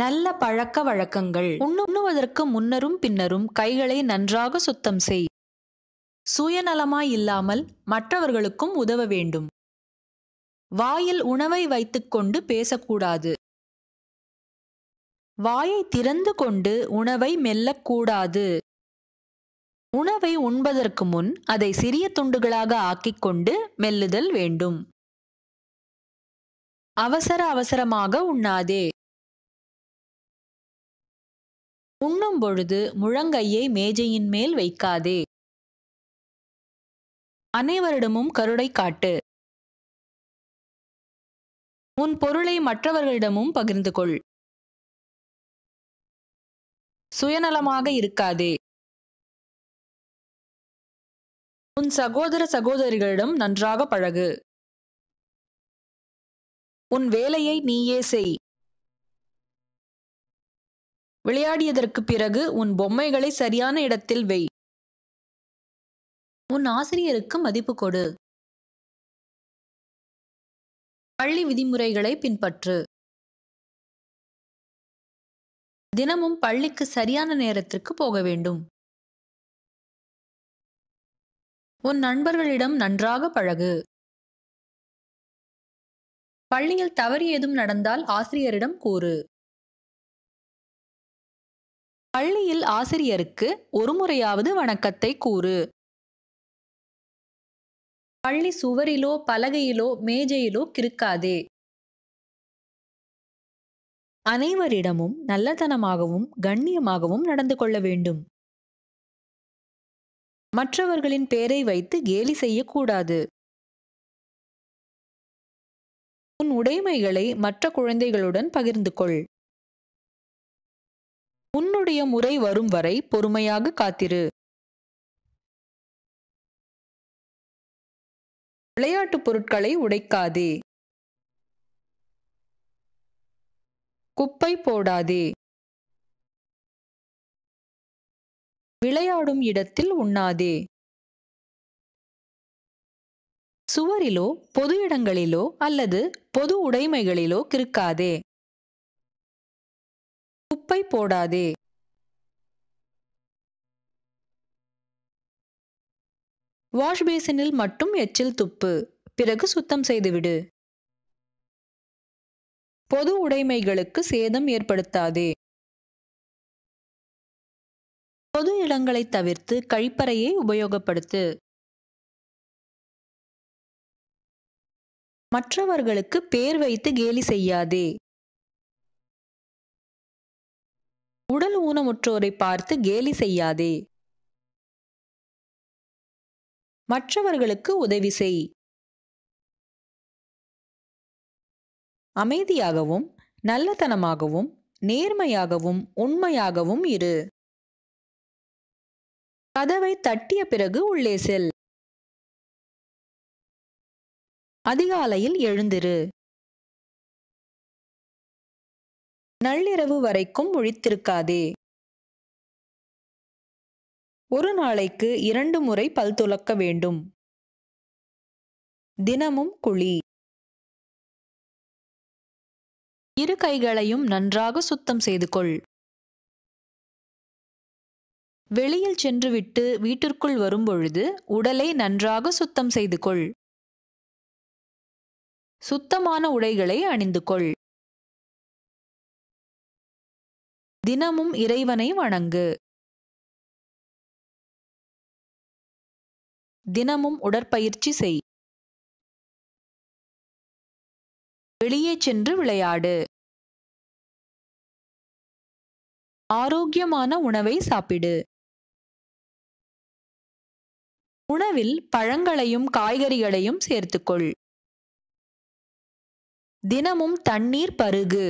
நல்ல பழக்க வழக்கங்கள் உண்ணுவதற்கு முன்னரும் பின்னரும் கைகளை நன்றாக சுத்தம் செய் சுயநலமாய் இல்லாமல் மற்றவர்களுக்கும் உதவ வேண்டும் வாயில் உணவை வைத்துக்கொண்டு பேசக்கூடாது வாயை திறந்து கொண்டு உணவை மெல்லக்கூடாது உணவை உண்பதற்கு முன் அதை சிறிய துண்டுகளாக ஆக்கிக்கொண்டு மெல்லுதல் வேண்டும் அவசர அவசரமாக உண்ணாதே உண்ணும் பொழுது முழங்கையை மேஜையின் மேல் வைக்காதே அனைவரிடமும் கருடை காட்டு உன் பொருளை மற்றவர்களிடமும் பகிர்ந்து கொள் சுயநலமாக இருக்காதே உன் சகோதர சகோதரிகளிடம் நன்றாக பழகு உன் வேலையை நீயே செய் விளையாடியதற்கு பிறகு உன் பொம்மைகளை சரியான இடத்தில் வை உன் ஆசிரியருக்கு மதிப்பு கொடு பள்ளி விதிமுறைகளை பின்பற்று தினமும் பள்ளிக்கு சரியான நேரத்திற்கு போக வேண்டும் உன் நண்பர்களிடம் நன்றாக பழகு பள்ளியில் தவறு ஏதும் நடந்தால் ஆசிரியரிடம் கூறு பள்ளியில் ஆசிரியருக்கு ஒருமுறையாவது வணக்கத்தை கூறு பள்ளி சுவரிலோ பலகையிலோ மேஜையிலோ கிருக்காதே அனைவரிடமும் நல்லதனமாகவும் கண்ணியமாகவும் நடந்து கொள்ள வேண்டும் மற்றவர்களின் பெயரை வைத்து கேலி செய்யக்கூடாது உன் உடைமைகளை மற்ற குழந்தைகளுடன் பகிர்ந்து கொள் உன்னுடைய முறை வரும் வரை பொறுமையாக காத்திரு விளையாட்டு பொருட்களை உடைக்காதே குப்பை போடாதே விளையாடும் இடத்தில் உண்ணாதே சுவரிலோ பொது இடங்களிலோ அல்லது பொது உடைமைகளிலோ கிறுக்காதே குப்பை போடாதே வாஷ் பேசினில் மட்டும் எச்சில் துப்பு பிறகு சுத்தம் செய்துவிடு பொது உடைமைகளுக்கு சேதம் ஏற்படுத்தாதே பொது இடங்களை தவிர்த்து கழிப்பறையை உபயோகப்படுத்து மற்றவர்களுக்கு பேர் வைத்து கேலி செய்யாதே உடல் ஊனமுற்றோரை பார்த்து கேலி செய்யாதே மற்றவர்களுக்கு உதவி செய் அமைதியாகவும் நல்லதனமாகவும் நேர்மையாகவும் உண்மையாகவும் இரு கதவை தட்டிய பிறகு உள்ளே செல் அதிகாலையில் எழுந்திரு நள்ளிரவு வரைக்கும் முழித்திருக்காதே ஒரு நாளைக்கு இரண்டு முறை பல் துலக்க வேண்டும் தினமும் குழி இரு கைகளையும் நன்றாக சுத்தம் செய்து கொள் வெளியில் சென்றுவிட்டு வீட்டிற்குள் வரும்பொழுது உடலை நன்றாக சுத்தம் செய்து கொள் சுத்தமான உடைகளை அணிந்து கொள் தினமும் இறைவனை வணங்கு தினமும் உடற்பயிற்சி செய் வெளியே சென்று விளையாடு ஆரோக்கியமான உணவை சாப்பிடு உணவில் பழங்களையும் காய்கறிகளையும் சேர்த்துக்கொள் தினமும் தண்ணீர் பருகு